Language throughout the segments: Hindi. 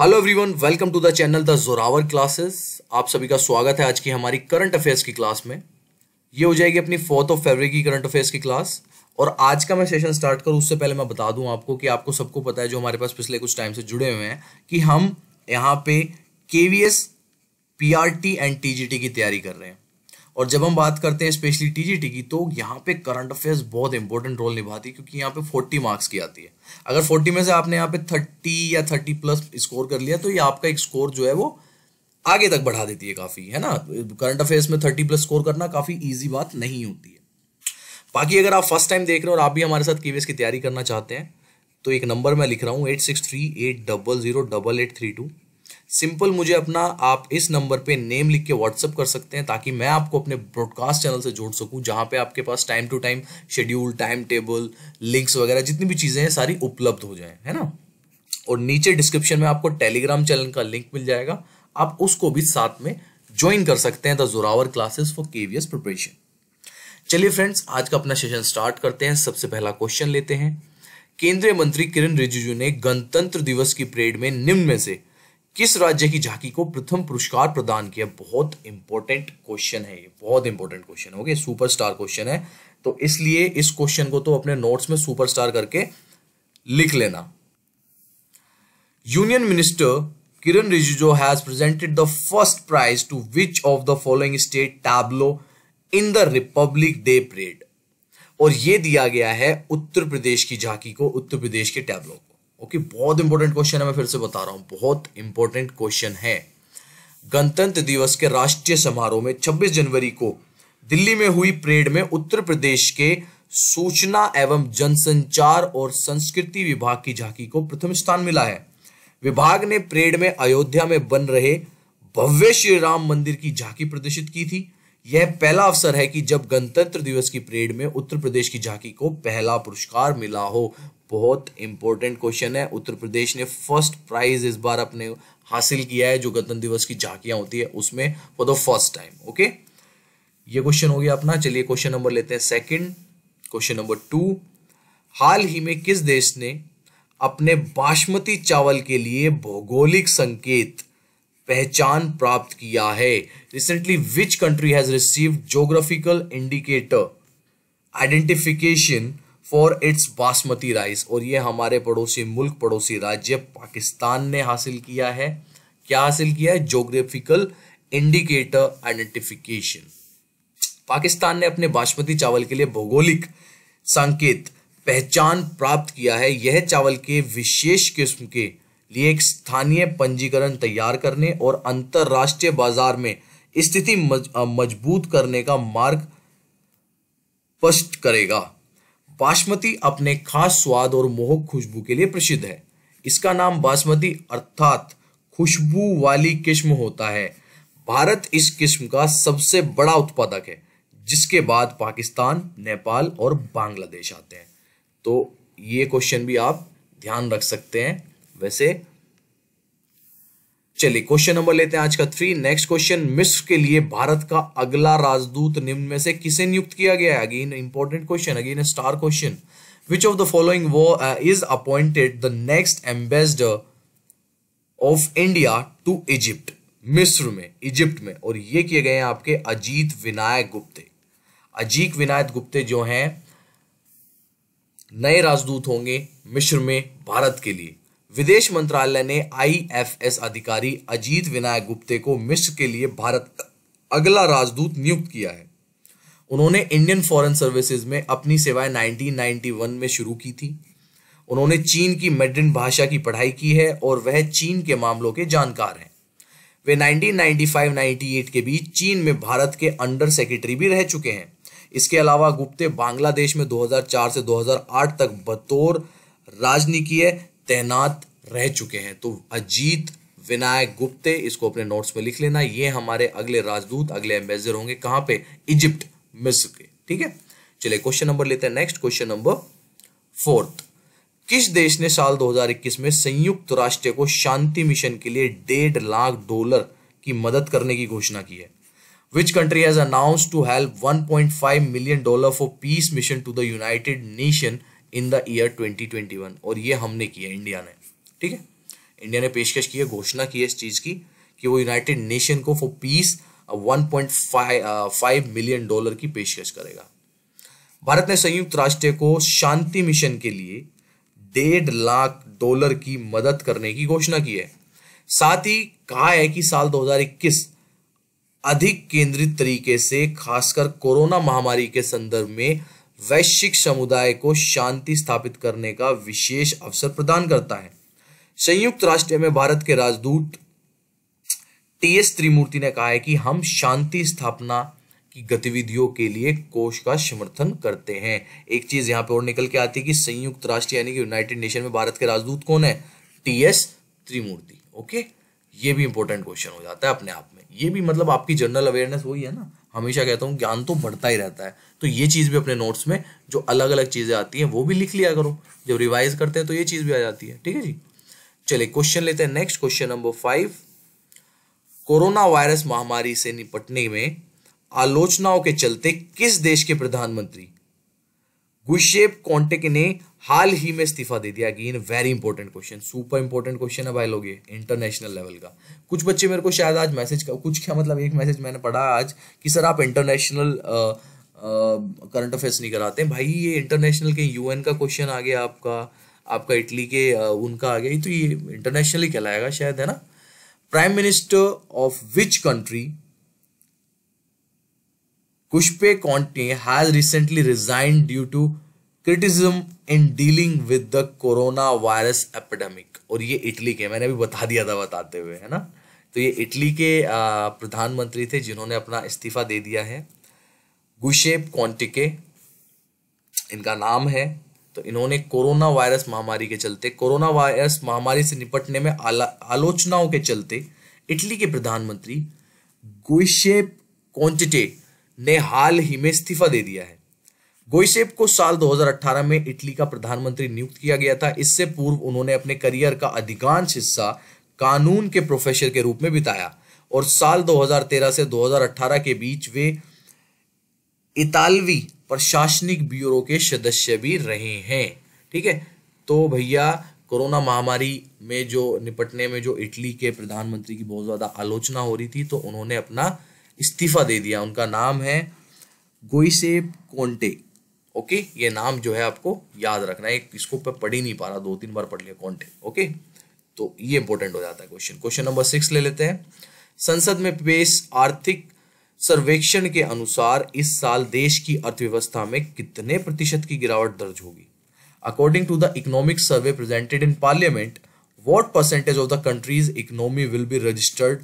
hello everyone welcome to the channel the Zorawar classes आप सभी का स्वागत है आज की हमारी करंट अफेयर्स की क्लास में ये हो जाएगी अपनी फोर्थ ऑफ फेबररी की करंट अफेयर्स की क्लास और आज का मैं सेशन स्टार्ट करूँ उससे पहले मैं बता दूँ आपको कि आपको सबको पता है जो हमारे पास पिछले कुछ टाइम से जुड़े हुए हैं कि हम यहाँ पे K V S P R T and T G T की तैयारी कर रहे हैं और जब हम बात करते हैं स्पेशली टीजीटी की तो यहाँ पे करंट अफेयर्स बहुत इंपॉर्टेंट रोल निभाती है क्योंकि यहाँ पे 40 मार्क्स की आती है अगर 40 में से आपने यहाँ पे 30 या 30 प्लस स्कोर कर लिया तो ये आपका एक स्कोर जो है वो आगे तक बढ़ा देती है काफ़ी है ना करंट अफेयर्स में थर्टी प्लस स्कोर करना काफ़ी ईजी बात नहीं होती है बाकी अगर आप फर्स्ट टाइम देख रहे हो और आप भी हमारे साथ केवीएस की तैयारी करना चाहते हैं तो एक नंबर मैं लिख रहा हूँ eight six three eight double zero double eight three two simple मुझे अपना आप इस नंबर पे नेम लिख के व्हाट्सअप कर सकते हैं ताकि मैं आपको अपने ब्रॉडकास्ट चैनल से जोड़ सकूं जहां पे आपके पास time to time schedule time table links वगैरह जितनी भी चीज़ें हैं सारी उपलब्ध हो जाए है ना और नीचे डिस्क्रिप्शन में आपको टेलीग्राम चैनल का लिंक मिल जाएगा आप उसको भी साथ में ज्वाइन कर सकते हैं the Zorawar classes for KVS preparation चलिए फ्रेंड्स आज का अपना सेशन स्टार्ट करते हैं सबसे पहला क्वेश्चन लेते हैं केंद्रीय मंत्री किरण रिजिजू ने गणतंत्र दिवस की परेड में निम्न में से किस राज्य की झांकी को प्रथम पुरस्कार प्रदान किया बहुत इंपॉर्टेंट क्वेश्चन है ये बहुत important question okay star question है तो इसलिए इस क्वेश्चन को तो अपने नोट्स में सुपर स्टार करके लिख लेना union minister Kiran Rijiju has presented the first prize to which of the following state tableau in the Republic Day parade और यह दिया गया है उत्तर प्रदेश की झांकी को उत्तर प्रदेश के टैबलो को ओके बहुत इंपॉर्टेंट क्वेश्चन है मैं फिर से बता रहा हूँ बहुत इंपॉर्टेंट क्वेश्चन है गणतंत्र दिवस के राष्ट्रीय समारोह में 26 जनवरी को दिल्ली में हुई परेड में उत्तर प्रदेश के सूचना एवं जनसंचार और संस्कृति विभाग की झांकी को प्रथम स्थान मिला है विभाग ने परेड में अयोध्या में बन रहे भव्य श्री राम मंदिर की झांकी प्रदर्शित की थी यह पहला अवसर है कि जब गणतंत्र दिवस की परेड में उत्तर प्रदेश की झांकी को पहला पुरस्कार मिला हो बहुत इंपॉर्टेंट क्वेश्चन है उत्तर प्रदेश ने फर्स्ट प्राइज इस बार अपने हासिल किया है जो गणतंत्र दिवस की झांकियां होती है उसमें for the first time okay ये क्वेश्चन हो गया अपना चलिए क्वेश्चन नंबर लेते हैं सेकंड क्वेश्चन नंबर टू हाल ही में किस देश ने अपने बासमती चावल के लिए भौगोलिक संकेत पहचान प्राप्त किया है recently which country has receive geographical indicator identification for its basmati rice और ये हमारे पड़ोसी मुल्क पड़ोसी राज्य पाकिस्तान ने हासिल किया है क्या हासिल किया है जोग्राफिकल इंडिकेटर आइडेंटिफिकेशन पाकिस्तान ने अपने बासमती चावल के लिए भौगोलिक संकेत पहचान प्राप्त किया है यह चावल के विशेष किस्म के लिए एक स्थानीय पंजीकरण तैयार करने और अंतरराष्ट्रीय बाजार में स्थिति मजबूत करने का मार्ग स्पष्ट करेगा बासमती अपने खास स्वाद और मोहक खुशबू के लिए प्रसिद्ध है इसका नाम बासमती अर्थात खुशबू वाली किस्म होता है भारत इस किस्म का सबसे बड़ा उत्पादक है जिसके बाद पाकिस्तान नेपाल और बांग्लादेश आते हैं तो ये क्वेश्चन भी आप ध्यान रख सकते हैं वैसे चलिए क्वेश्चन नंबर लेते हैं आज का थ्री नेक्स्ट क्वेश्चन मिस्र के लिए भारत का अगला राजदूत निम्न में से किसे नियुक्त किया गया है again important question again star question which of the following who is appointed the next ambassador of India to Egypt मिस्र में इजिप्ट में और ये किए गए हैं आपके अजीत विनायक गुप्ते अजीत विनायक गुप्ते जो हैं नए राजदूत होंगे मिस्र में भारत के लिए विदेश मंत्रालय ने आईएफएस अधिकारी अजीत विनायक गुप्ते को मिस्र के लिए भारत अगला राजदूत नियुक्त किया है उन्होंने इंडियन फॉरेन सर्विसेज में अपनी सेवाएं 1991 में शुरू की थी उन्होंने चीन की मेड्रिन भाषा की पढ़ाई की है और वह चीन के मामलों के जानकार हैं वे 1995-98 के बीच चीन में भारत के अंडर सेक्रेटरी भी रह चुके हैं इसके अलावा गुप्ते बांग्लादेश में 2004 से 2008 तक बतौर राजनीतिक तैनात रह चुके हैं तो अजीत विनायक गुप्ते इसको अपने नोट्स में लिख लेना ये हमारे अगले राजदूत अगले एम्बेसडर होंगे कहां पे इजिप्ट मिस्र के ठीक है चलिए क्वेश्चन नंबर लेते हैं नेक्स्ट क्वेश्चन नंबर फोर्थ किस देश ने साल 2021 में संयुक्त राष्ट्र को शांति मिशन के लिए डेढ़ लाख डॉलर की मदद करने की घोषणा की है which country has announce to help 1.5 million dollar for peace mission to the United Nation in the year 2021 और ये हमने किया इंडिया ने ठीक है इंडिया ने पेशकश की है घोषणा की है इस चीज़ की कि वो यूनाइटेड नेशन को for peace one point five million dollar की पेशकश करेगा भारत ने संयुक्त राष्ट्र को शांति मिशन के लिए डेढ़ लाख डॉलर की मदद करने की घोषणा की है साथ ही कहा है कि साल 2021 अधिक केंद्रित तरीके से खासकर कोरोना महामारी के संदर्भ में वैश्विक समुदाय को शांति स्थापित करने का विशेष अवसर प्रदान करता है संयुक्त राष्ट्र में भारत के राजदूत टी एस त्रिमूर्ति ने कहा है कि हम शांति स्थापना की गतिविधियों के लिए कोष का समर्थन करते हैं एक चीज यहां पे और निकल के आती है कि संयुक्त राष्ट्र यानी कि यूनाइटेड नेशन में भारत के राजदूत कौन है टी एस त्रिमूर्ति ओके ये भी इंपॉर्टेंट क्वेश्चन हो जाता है अपने आप में ये भी मतलब आपकी जनरल अवेयरनेस वही है ना हमेशा कहता हूँ ज्ञान तो बढ़ता ही रहता है तो ये चीज़ भी अपने नोट्स में जो अलग अलग चीज़ें आती हैं वो भी लिख लिया करो जब रिवाइज करते हैं तो ये चीज़ भी आ जाती है ठीक है जी चलिए क्वेश्चन लेते हैं next question number five corona virus महामारी से निपटने में आलोचनाओं के चलते किस देश के प्रधानमंत्री गुशेप कॉन्टेक ने हाल ही में इस्तीफा दे दिया again very important question super important question है भाई लोग ये इंटरनेशनल लेवल का कुछ बच्चे मेरे को शायद आज मैसेज का कुछ क्या मतलब एक मैसेज मैंने पढ़ा आज कि सर आप इंटरनेशनल करंट अफेयर्स नहीं कराते भाई ये इंटरनेशनल के यूएन का क्वेश्चन आ गया आपका आपका इटली के उनका आ गया तो ये इंटरनेशनली कहलाएगा शायद है ना prime minister of which country कुशपे country has recently resign due to criticism in dealing with the corona virus epidemic और ये इटली के मैंने भी बता दिया था बताते हुए है ना तो ये इटली के प्रधानमंत्री थे जिन्होंने अपना इस्तीफा दे दिया है गुशेप कॉन्टिके इनका नाम है तो इन्होंने कोरोना वायरस महामारी के चलते कोरोना वायरस महामारी से निपटने में आलोचनाओं के चलते इटली के प्रधानमंत्री गोइशेप कॉन्टिटे ने हाल ही में इस्तीफा दे दिया है गोइशेप को साल 2018 में इटली का प्रधानमंत्री नियुक्त किया गया था इससे पूर्व उन्होंने अपने करियर का अधिकांश हिस्सा कानून के प्रोफेसर के रूप में बिताया और साल 2013 से 2018 के बीच वे इतालवी प्रशासनिक ब्यूरो के सदस्य भी रहे हैं ठीक है तो भैया कोरोना महामारी में जो निपटने में जो इटली के प्रधानमंत्री की बहुत ज़्यादा आलोचना हो रही थी तो उन्होंने अपना इस्तीफा दे दिया उनका नाम है गोइसेप कोंटे ओके ये नाम जो है आपको याद रखना है इसको पे पढ़ ही नहीं पा रहा दो तीन बार पढ़ लिया कोंटे ओके तो ये इंपॉर्टेंट हो जाता है क्वेश्चन क्वेश्चन नंबर सिक्स ले लेते हैं संसद में पेश आर्थिक सर्वेक्षण के अनुसार इस साल देश की अर्थव्यवस्था में कितने प्रतिशत की गिरावट दर्ज होगी according to the economic survey presented in parliament what percentage of the country's economy will be registered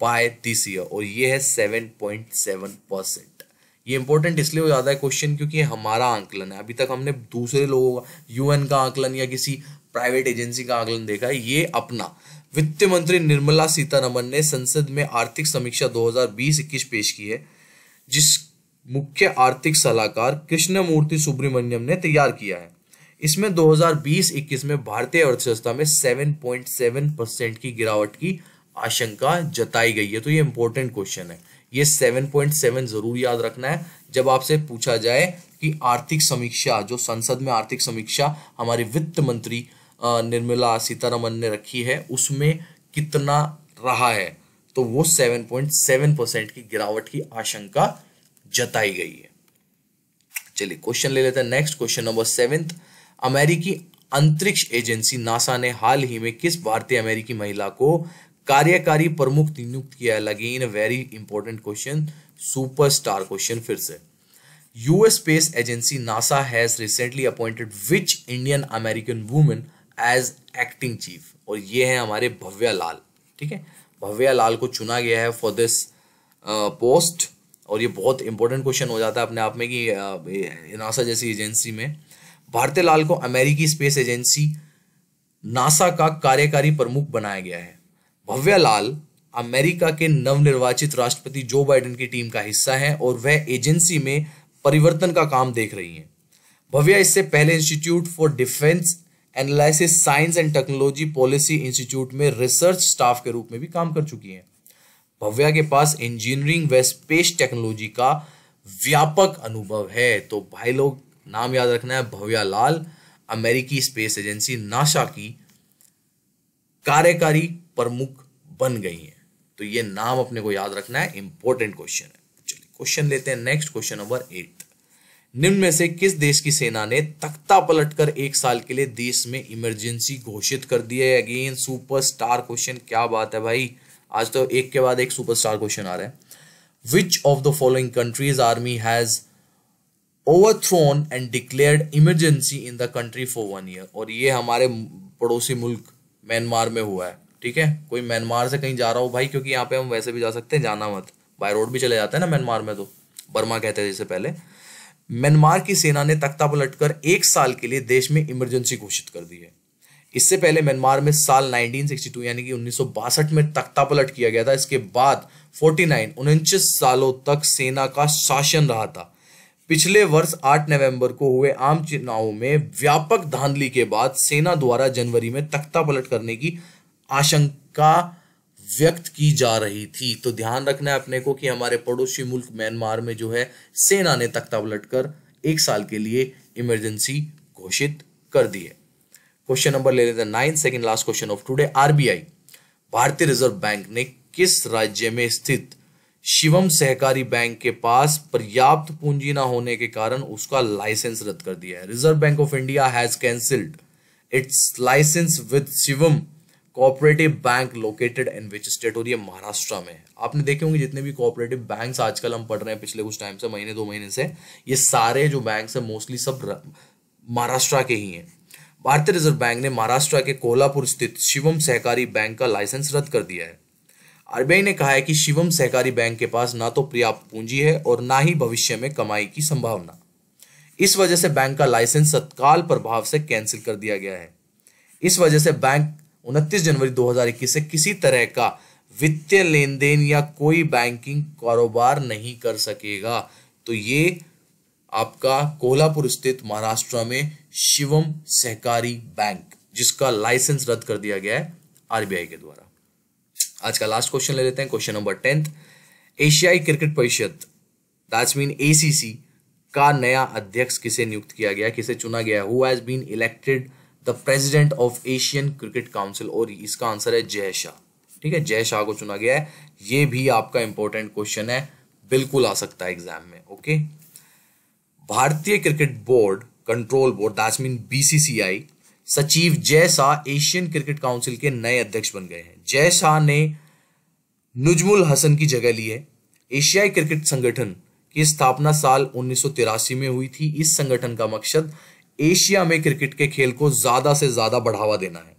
by this year और ये है सेवन पॉइंट सेवन परसेंट ये इंपॉर्टेंट इसलिए हो जाता है क्वेश्चन क्योंकि हमारा आंकलन है अभी तक हमने दूसरे लोगों का यूएन का आंकलन या किसी प्राइवेट एजेंसी का आकलन देखा ये अपना वित्त मंत्री निर्मला सीतारमन ने संसद में आर्थिक समीक्षा 2020-21 पेश की है जिस मुख्य आर्थिक सलाहकार कृष्णमूर्ति सुब्रमण्यम ने तैयार किया है इसमें 2020-21 में भारतीय अर्थव्यवस्था में 7.7 परसेंट की गिरावट की आशंका जताई गई है तो ये इंपॉर्टेंट क्वेश्चन है ये 7.7 जरूर याद रखना है जब आपसे पूछा जाए कि आर्थिक समीक्षा जो संसद में आर्थिक समीक्षा हमारे वित्त मंत्री निर्मला सीतारमन ने रखी है उसमें कितना रहा है तो वो 7.7 परसेंट की गिरावट की आशंका जताई गई है चलिए क्वेश्चन ले लेते हैं नेक्स्ट क्वेश्चन नंबर सेवेंथ अमेरिकी अंतरिक्ष एजेंसी नासा ने हाल ही में किस भारतीय अमेरिकी महिला को कार्यकारी प्रमुख नियुक्त किया है in very important question superstar question फिर से US space agency NASA has recently appointed which Indian American women as acting chief और ये है हमारे भव्या लाल ठीक है भव्या लाल को चुना गया है फॉर दिस पोस्ट और ये बहुत इंपॉर्टेंट क्वेश्चन हो जाता है अपने आप में कि नासा जैसी एजेंसी में भारतीय लाल को अमेरिकी स्पेस एजेंसी नासा का कार्यकारी प्रमुख बनाया गया है भव्या लाल अमेरिका के नवनिर्वाचित राष्ट्रपति जो बाइडेन की टीम का हिस्सा है और वह एजेंसी में परिवर्तन का काम देख रही हैं भव्या इससे पहले institute for defence analysis science and technology policy institute में रिसर्च स्टाफ के रूप में भी काम कर चुकी हैं भव्या के पास इंजीनियरिंग व स्पेस टेक्नोलॉजी का व्यापक अनुभव है तो भाई लोग नाम याद रखना है भव्या लाल अमेरिकी स्पेस एजेंसी नासा की कार्यकारी प्रमुख बन गई हैं तो ये नाम अपने को याद रखना है इंपॉर्टेंट क्वेश्चन है चलिए क्वेश्चन लेते हैं नेक्स्ट क्वेश्चन नंबर एट निम्न में से किस देश की सेना ने तख्ता पलटकर एक साल के लिए देश में इमरजेंसी घोषित कर दी है अगेन सुपरस्टार क्वेश्चन क्या बात है भाई आज तो एक के बाद एक सुपरस्टार क्वेश्चन आ रहा है which of the following countries army has overthrown and declared emergency in the country for one year और ये हमारे पड़ोसी मुल्क म्यांमार में हुआ है ठीक है कोई म्यांमार से कहीं जा रहा हो भाई क्योंकि यहाँ पे हम वैसे भी जा सकते हैं जाना मत बाय रोड भी चले जाते हैं ना म्यांमार में तो बर्मा कहते हैं जिसे पहले म्यांमार की सेना ने तख्ता पलट कर एक साल के लिए देश में इमरजेंसी घोषित कर दी है इससे पहले म्यांमार में साल 1962 यानी कि उन्नीस में तख्ता पलट किया गया था इसके बाद 49 उनचास सालों तक सेना का शासन रहा था पिछले वर्ष 8 नवंबर को हुए आम चुनावों में व्यापक धांधली के बाद सेना द्वारा जनवरी में तख्ता पलट करने की आशंका व्यक्त की जा रही थी तो ध्यान रखना है अपने को कि हमारे पड़ोसी मुल्क म्यांमार में जो है सेना ने तख्ता उलट कर एक साल के लिए इमरजेंसी घोषित कर दी है क्वेश्चन नंबर ले लेते हैं nine second last question of today RBI भारतीय रिजर्व बैंक ने किस राज्य में स्थित शिवम सहकारी बैंक के पास पर्याप्त पूंजी ना होने के कारण उसका लाइसेंस रद्द कर दिया है reserve bank of India has cancelled its licence with Shivam cooperative bank located in which state और ये महाराष्ट्र में आपने देखे होंगे जितने भी कोऑपरेटिव बैंक्स आजकल हम पढ़ रहे हैं पिछले कुछ टाइम से महीने दो महीने से ये सारे जो बैंक्स हैं मोस्टली सब महाराष्ट्र के ही हैं भारतीय रिजर्व बैंक ने महाराष्ट्र के कोल्हापुर स्थित शिवम सहकारी बैंक का लाइसेंस रद्द कर दिया है आरबीआई ने कहा है कि शिवम सहकारी बैंक के पास ना तो पर्याप्त पूंजी है और ना ही भविष्य में कमाई की संभावना इस वजह से बैंक का लाइसेंस तत्काल प्रभाव से कैंसिल कर दिया गया है इस वजह से बैंक उनतीस जनवरी 2021 से किसी तरह का वित्तीय लेन देन या कोई बैंकिंग कारोबार नहीं कर सकेगा तो ये आपका कोल्हापुर स्थित महाराष्ट्र में शिवम सहकारी बैंक जिसका लाइसेंस रद्द कर दिया गया है आरबीआई के द्वारा आज का लास्ट क्वेश्चन ले लेते हैं क्वेश्चन नंबर टेंथ एशियाई क्रिकेट परिषद दैट्स मीन एसीसी का नया अध्यक्ष किसे नियुक्त किया गया किसे चुना गया who has been elected the president of Asian cricket council और इसका आंसर है जय शाह ठीक है जय शाह को चुना गया है ये भी आपका इंपॉर्टेंट क्वेश्चन है बिल्कुल आ सकता है एग्जाम में ओके भारतीय cricket board control board that mean BCCI सचिव Jay Shah Asian cricket council के नए अध्यक्ष बन गए हैं जय शाह ने नुजमुल हसन की जगह ली है एशियाई क्रिकेट संगठन की स्थापना साल उन्नीस में हुई थी इस संगठन का मकसद एशिया में क्रिकेट के खेल को ज्यादा से ज्यादा बढ़ावा देना है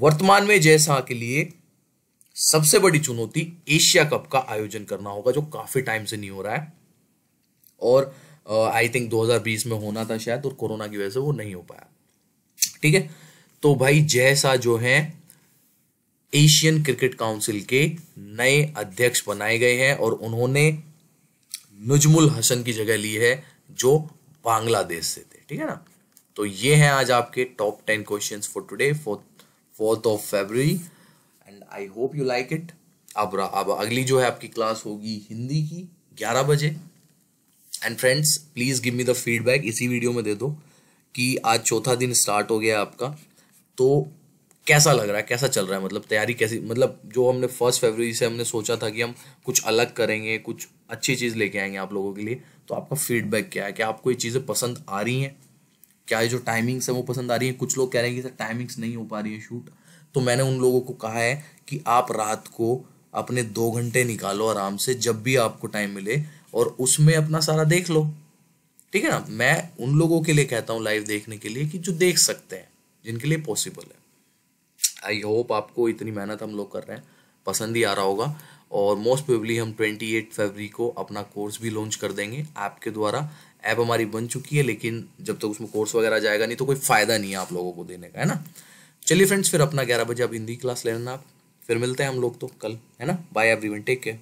वर्तमान में शाह के लिए सबसे बड़ी चुनौती एशिया कप का आयोजन करना होगा जो काफी टाइम से नहीं हो रहा है और आई थिंक 2020 में होना था शायद और कोरोना की वजह से वो नहीं हो पाया ठीक है तो भाई शाह जो है एशियन क्रिकेट काउंसिल के नए अध्यक्ष बनाए गए हैं और उन्होंने नजमुल हसन की जगह ली है जो बांग्लादेश से थे ठीक है ना तो ये हैं आज आपके top ten question for today fourth of February and I hope you like it अब अब अगली जो है आपकी क्लास होगी हिंदी की ग्यारह बजे and friends please give me the feedback इसी वीडियो में दे दो कि आज चौथा दिन स्टार्ट हो गया आपका तो कैसा लग रहा है कैसा चल रहा है मतलब तैयारी कैसी मतलब जो हमने फर्स्ट फरवरी से हमने सोचा था कि हम कुछ अलग करेंगे कुछ अच्छी चीज़ लेके आएंगे आप लोगों के लिए तो आपका फीडबैक क्या है क्या आपको ये चीज़ें पसंद आ रही हैं क्या ये जो टाइमिंग्स हैं वो पसंद आ रही हैं कुछ लोग कह रहे हैं कि सर टाइमिंग्स नहीं हो पा रही है शूट तो मैंने उन लोगों को कहा है कि आप रात को अपने दो घंटे निकालो आराम से जब भी आपको टाइम मिले और उसमें अपना सारा देख लो ठीक है ना मैं उन लोगों के लिए कहता हूँ लाइव देखने के लिए कि जो देख सकते हैं जिनके लिए पॉसिबल है आई होप आपको इतनी मेहनत हम लोग कर रहे हैं पसंद ही आ रहा होगा और मोस्ट प्रोबली हम ट्वेंटी एट फेबरी को अपना कोर्स भी लॉन्च कर देंगे ऐप के द्वारा ऐप हमारी बन चुकी है लेकिन जब तक तो उसमें कोर्स वगैरह जाएगा नहीं तो कोई फ़ायदा नहीं है आप लोगों को देने का है ना चलिए फ्रेंड्स फिर अपना ग्यारह बजे आप हिंदी क्लास ले लेना आप फिर मिलते हैं हम लोग तो कल है ना बाय एवरी टेक केयर